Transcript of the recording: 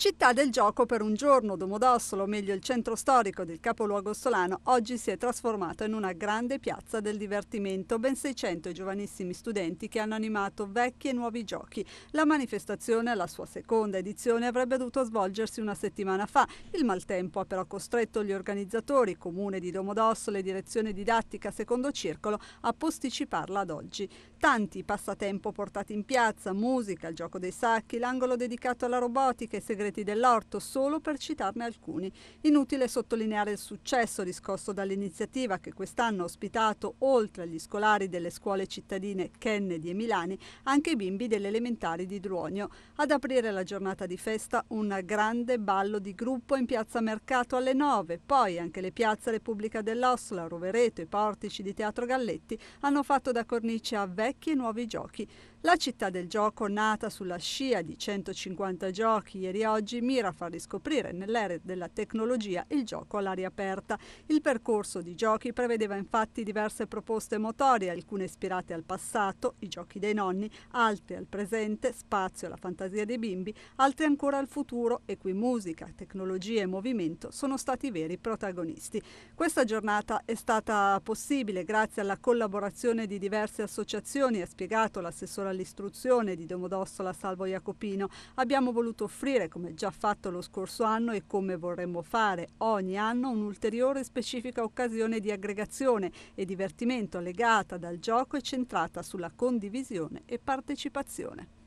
Città del gioco per un giorno, Domodossolo, o meglio il centro storico del capoluogo solano, oggi si è trasformato in una grande piazza del divertimento. Ben 600 giovanissimi studenti che hanno animato vecchi e nuovi giochi. La manifestazione, alla sua seconda edizione, avrebbe dovuto svolgersi una settimana fa. Il maltempo ha però costretto gli organizzatori, comune di Domodossolo e direzione didattica secondo circolo, a posticiparla ad oggi. Tanti passatempo portati in piazza, musica, il gioco dei sacchi, l'angolo dedicato alla robotica e segreteria segreti dell'orto, solo per citarne alcuni. Inutile sottolineare il successo riscosso dall'iniziativa che quest'anno ha ospitato, oltre agli scolari delle scuole cittadine Kennedy e Milani, anche i bimbi delle elementari di Druonio. Ad aprire la giornata di festa un grande ballo di gruppo in piazza Mercato alle 9, poi anche le piazze Repubblica dell'Ossola, Rovereto e portici di Teatro Galletti hanno fatto da cornice a vecchi e nuovi giochi. La città del gioco, nata sulla scia di 150 giochi ieri oggi, oggi mira a far riscoprire nell'era della tecnologia il gioco all'aria aperta. Il percorso di giochi prevedeva infatti diverse proposte motorie, alcune ispirate al passato, i giochi dei nonni, altre al presente, spazio alla fantasia dei bimbi, altre ancora al futuro e qui musica, tecnologia e movimento sono stati veri protagonisti. Questa giornata è stata possibile grazie alla collaborazione di diverse associazioni, ha spiegato l'assessore all'istruzione di Domodossola Salvo Jacopino. Abbiamo voluto offrire come come già fatto lo scorso anno e come vorremmo fare ogni anno un'ulteriore specifica occasione di aggregazione e divertimento legata dal gioco e centrata sulla condivisione e partecipazione.